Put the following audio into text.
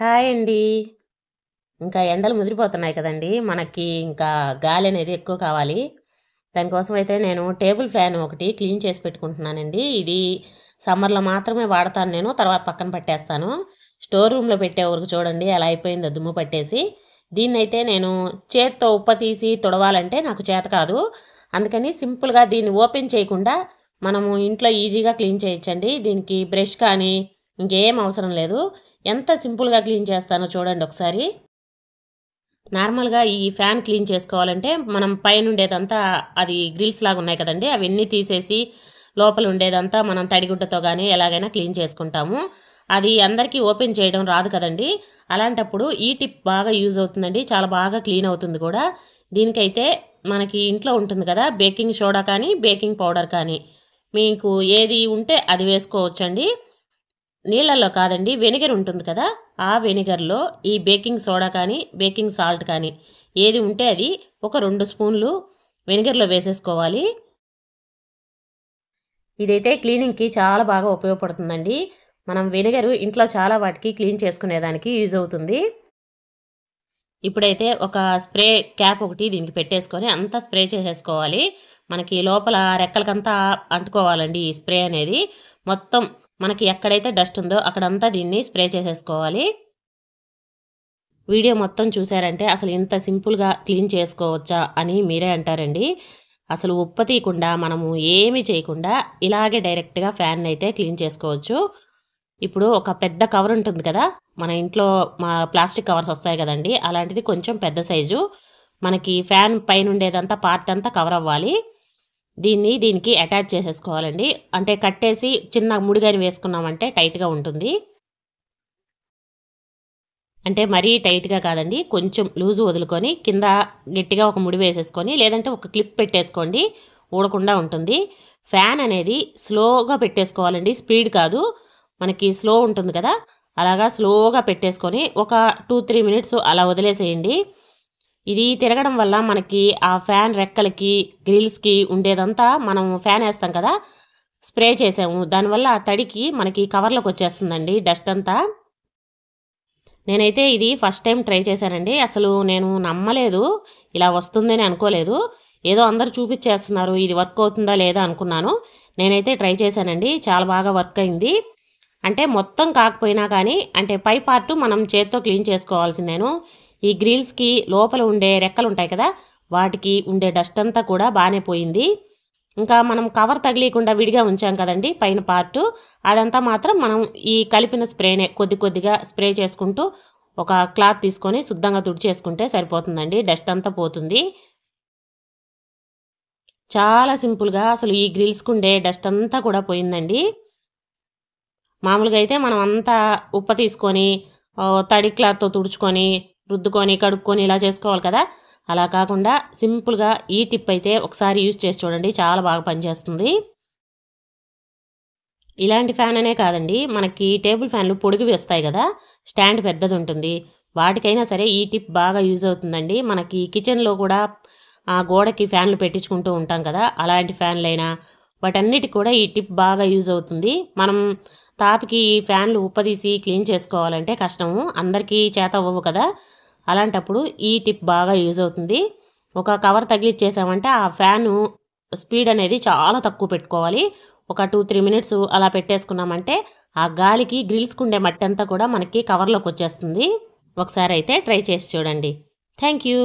hi అండి ఇంకా ఎండలు ముదిరిపోతున్నాయి కదండి మనకి ఇంకా గాలి అనేది ఎక్కువ కావాలి దానికోసం అయితే నేను టేబుల్ ఫ్యాన్ ఒకటి క్లీన్ చేసి పెట్టుకుంటున్నానండి ఇది సమ్మర్లో మాత్రమే వాడతాను నేను తర్వాత పక్కన పట్టేస్తాను స్టోర్ రూమ్లో పెట్టే వరకు చూడండి ఎలా అయిపోయిందో దుమ్ము పట్టేసి దీన్నైతే నేను చేత్తో ఉప్ప తీసి తుడవాలంటే నాకు చేత కాదు అందుకని సింపుల్గా దీన్ని ఓపెన్ చేయకుండా మనము ఇంట్లో ఈజీగా క్లీన్ చేయొచ్చండి దీనికి బ్రష్ కానీ ఇంకేం అవసరం లేదు ఎంత సింపుల్గా క్లీన్ చేస్తానో చూడండి ఒకసారి నార్మల్గా ఈ ఫ్యాన్ క్లీన్ చేసుకోవాలంటే మనం పైన ఉండేదంతా అది గ్రిల్స్ లాగా ఉన్నాయి కదండి అవన్నీ తీసేసి లోపల ఉండేదంతా మనం తడిగుడ్డతో కానీ ఎలాగైనా క్లీన్ చేసుకుంటాము అది అందరికీ ఓపెన్ చేయడం రాదు కదండి అలాంటప్పుడు ఈ టిప్ బాగా యూజ్ అవుతుందండి చాలా బాగా క్లీన్ అవుతుంది కూడా దీనికైతే మనకి ఇంట్లో ఉంటుంది కదా బేకింగ్ సోడా కానీ బేకింగ్ పౌడర్ కానీ మీకు ఏది ఉంటే అది వేసుకోవచ్చండి నీళ్ళల్లో కాదండి వెనిగర్ ఉంటుంది కదా ఆ వెనిగర్లో ఈ బేకింగ్ సోడా కానీ బేకింగ్ సాల్ట్ కానీ ఏది ఉంటే అది ఒక రెండు స్పూన్లు వెనిగర్లో వేసేసుకోవాలి ఇదైతే క్లీనింగ్కి చాలా బాగా ఉపయోగపడుతుందండి మనం వెనిగరు ఇంట్లో చాలా వాటికి క్లీన్ చేసుకునేదానికి యూజ్ అవుతుంది ఇప్పుడైతే ఒక స్ప్రే క్యాప్ ఒకటి దీనికి పెట్టేసుకొని అంతా స్ప్రే చేసేసుకోవాలి మనకి లోపల రెక్కలకంతా అంటుకోవాలండి ఈ స్ప్రే అనేది మొత్తం మనకి ఎక్కడైతే డస్ట్ ఉందో అక్కడంతా దీన్ని స్ప్రే చేసేసుకోవాలి వీడియో మొత్తం చూసారంటే అసలు ఇంత సింపుల్గా క్లీన్ చేసుకోవచ్చా అని మీరే అంటారండి అసలు ఉప్ప తీయకుండా మనము ఏమీ చేయకుండా ఇలాగే డైరెక్ట్గా ఫ్యాన్ అయితే క్లీన్ చేసుకోవచ్చు ఇప్పుడు ఒక పెద్ద కవర్ ఉంటుంది కదా మన ఇంట్లో మా ప్లాస్టిక్ కవర్స్ వస్తాయి కదండి అలాంటిది కొంచెం పెద్ద సైజు మనకి ఫ్యాన్ పైన ఉండేదంతా పార్ట్ అంతా కవర్ అవ్వాలి దీన్ని దీనికి అటాచ్ చేసేసుకోవాలండి అంటే కట్టేసి చిన్న ముడిగాని వేసుకున్నామంటే టైట్గా ఉంటుంది అంటే మరీ టైట్గా కాదండి కొంచెం లూజ్ వదులుకొని కింద గట్టిగా ఒక ముడి వేసేసుకొని లేదంటే ఒక క్లిప్ పెట్టేసుకోండి ఊడకుండా ఉంటుంది ఫ్యాన్ అనేది స్లోగా పెట్టేసుకోవాలండి స్పీడ్ కాదు మనకి స్లో ఉంటుంది కదా అలాగా స్లోగా పెట్టేసుకొని ఒక టూ త్రీ మినిట్స్ అలా వదిలేసేయండి ఇది తిరగడం వల్ల మనకి ఆ ఫ్యాన్ రెక్కలకి గ్రిల్స్కి ఉండేదంతా మనం ఫ్యాన్ వేస్తాం కదా స్ప్రే చేసాము దానివల్ల ఆ తడికి మనకి కవర్లోకి వచ్చేస్తుందండి డస్ట్ అంతా నేనైతే ఇది ఫస్ట్ టైం ట్రై చేశానండి అసలు నేను నమ్మలేదు ఇలా వస్తుందని అనుకోలేదు ఏదో అందరు చూపించేస్తున్నారు ఇది వర్క్ అవుతుందా లేదా అనుకున్నాను నేనైతే ట్రై చేశానండి చాలా బాగా వర్క్ అయింది అంటే మొత్తం కాకపోయినా కానీ అంటే పై పార్ట్ మనం చేత్తో క్లీన్ చేసుకోవాల్సిందేను ఈ గ్రిల్స్కి లోపల ఉండే రెక్కలు ఉంటాయి కదా వాటికి ఉండే డస్ట్ అంతా కూడా బాగానే పోయింది ఇంకా మనం కవర్ తగిలియకుండా విడిగా ఉంచాం కదండి పైన పార్టు అదంతా మాత్రం మనం ఈ కలిపిన స్ప్రేనే కొద్ది కొద్దిగా స్ప్రే చేసుకుంటూ ఒక క్లాత్ తీసుకొని శుద్ధంగా తుడిచేసుకుంటే సరిపోతుందండి డస్ట్ అంతా పోతుంది చాలా సింపుల్గా అసలు ఈ గ్రిల్స్కి ఉండే డస్ట్ అంతా కూడా పోయిందండి మామూలుగా అయితే మనం అంతా ఉప్ప తీసుకొని తడి క్లాత్తో తుడుచుకొని రుద్దుకొని కడుక్కొని ఇలా చేసుకోవాలి కదా అలా కాకుండా సింపుల్గా ఈ టిప్ అయితే ఒకసారి యూజ్ చేసి చూడండి చాలా బాగా పనిచేస్తుంది ఇలాంటి ఫ్యాన్ అనే కాదండి మనకి టేబుల్ ఫ్యాన్లు పొడుగువి వస్తాయి కదా స్టాండ్ పెద్దది ఉంటుంది వాటికైనా సరే ఈ టిప్ బాగా యూజ్ అవుతుందండి మనకి కిచెన్లో కూడా ఆ గోడకి ఫ్యాన్లు పెట్టించుకుంటూ ఉంటాం కదా అలాంటి ఫ్యాన్లైనా వాటన్నిటి కూడా ఈ టిప్ బాగా యూజ్ అవుతుంది మనం తాపికి ఈ ఫ్యాన్లు ఉప్పదీసి క్లీన్ చేసుకోవాలంటే కష్టము అందరికీ చేత అవ్వవు కదా అలాంటప్పుడు ఈ టిప్ బాగా యూజ్ అవుతుంది ఒక కవర్ తగిలిచ్చేసామంటే ఆ ఫ్యాను స్పీడ్ అనేది చాలా తక్కువ పెట్టుకోవాలి ఒక టూ త్రీ మినిట్స్ అలా పెట్టేసుకున్నామంటే ఆ గాలికి గ్రిల్స్కు ఉండే మట్టి అంతా కూడా మనకి కవర్లోకి వచ్చేస్తుంది ఒకసారి అయితే ట్రై చేసి చూడండి థ్యాంక్ యూ